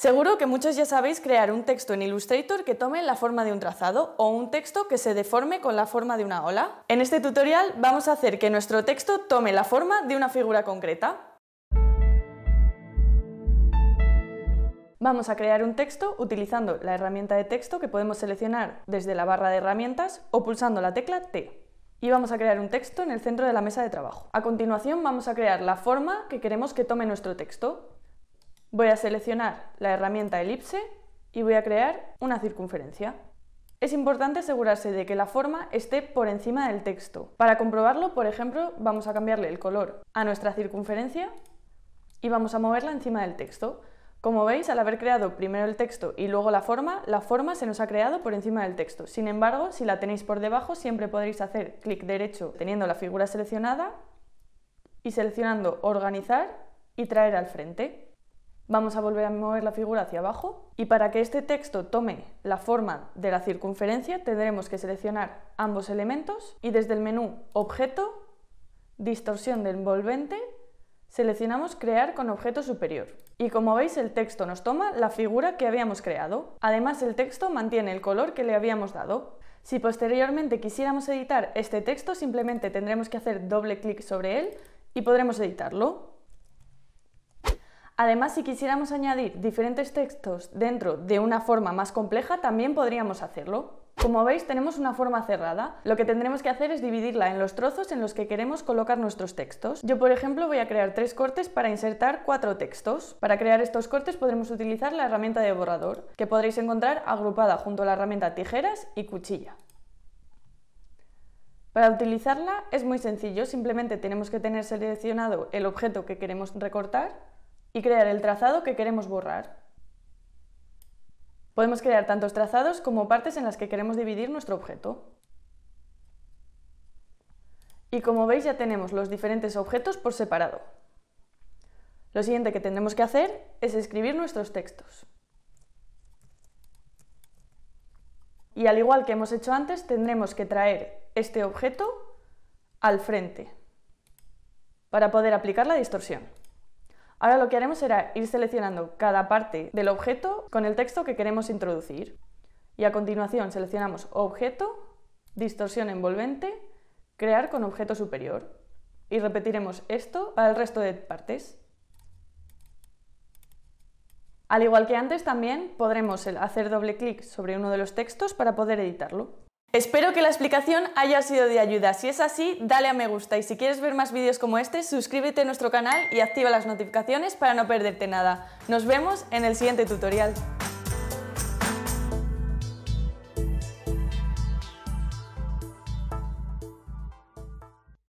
Seguro que muchos ya sabéis crear un texto en Illustrator que tome la forma de un trazado o un texto que se deforme con la forma de una ola. En este tutorial vamos a hacer que nuestro texto tome la forma de una figura concreta. Vamos a crear un texto utilizando la herramienta de texto que podemos seleccionar desde la barra de herramientas o pulsando la tecla T y vamos a crear un texto en el centro de la mesa de trabajo. A continuación vamos a crear la forma que queremos que tome nuestro texto. Voy a seleccionar la herramienta elipse y voy a crear una circunferencia. Es importante asegurarse de que la forma esté por encima del texto. Para comprobarlo, por ejemplo, vamos a cambiarle el color a nuestra circunferencia y vamos a moverla encima del texto. Como veis, al haber creado primero el texto y luego la forma, la forma se nos ha creado por encima del texto. Sin embargo, si la tenéis por debajo, siempre podréis hacer clic derecho teniendo la figura seleccionada y seleccionando Organizar y traer al frente vamos a volver a mover la figura hacia abajo y para que este texto tome la forma de la circunferencia tendremos que seleccionar ambos elementos y desde el menú Objeto, Distorsión de envolvente, seleccionamos Crear con objeto superior. Y como veis el texto nos toma la figura que habíamos creado. Además el texto mantiene el color que le habíamos dado. Si posteriormente quisiéramos editar este texto simplemente tendremos que hacer doble clic sobre él y podremos editarlo. Además, si quisiéramos añadir diferentes textos dentro de una forma más compleja, también podríamos hacerlo. Como veis, tenemos una forma cerrada. Lo que tendremos que hacer es dividirla en los trozos en los que queremos colocar nuestros textos. Yo, por ejemplo, voy a crear tres cortes para insertar cuatro textos. Para crear estos cortes podremos utilizar la herramienta de borrador, que podréis encontrar agrupada junto a la herramienta tijeras y cuchilla. Para utilizarla es muy sencillo, simplemente tenemos que tener seleccionado el objeto que queremos recortar y crear el trazado que queremos borrar. Podemos crear tantos trazados como partes en las que queremos dividir nuestro objeto. Y como veis ya tenemos los diferentes objetos por separado. Lo siguiente que tendremos que hacer es escribir nuestros textos. Y al igual que hemos hecho antes, tendremos que traer este objeto al frente para poder aplicar la distorsión. Ahora lo que haremos será ir seleccionando cada parte del objeto con el texto que queremos introducir. Y a continuación seleccionamos Objeto, Distorsión envolvente, Crear con objeto superior. Y repetiremos esto para el resto de partes. Al igual que antes, también podremos hacer doble clic sobre uno de los textos para poder editarlo. Espero que la explicación haya sido de ayuda. Si es así, dale a me gusta y si quieres ver más vídeos como este, suscríbete a nuestro canal y activa las notificaciones para no perderte nada. Nos vemos en el siguiente tutorial.